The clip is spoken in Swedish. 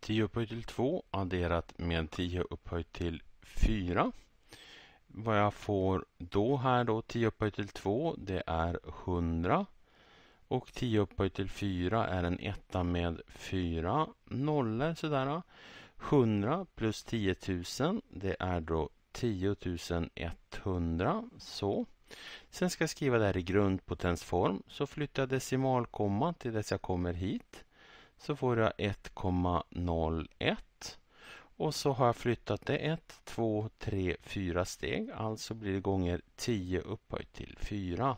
10 upphöjt till 2 adderat med 10 upphöjt till 4. Vad jag får då här då, 10 upphöjt till 2, det är 100. Och 10 upphöjt till 4 är en etta med 4 nollor sådär. 100 plus 10 000, det är då 10 100. Så. Sen ska jag skriva det här i grundpotensform, så flyttar jag decimalkommat till dess jag kommer hit så får jag 1,01 och så har jag flyttat det 1, 2, 3, 4 steg. Alltså blir det gånger 10 upphöjt till 4.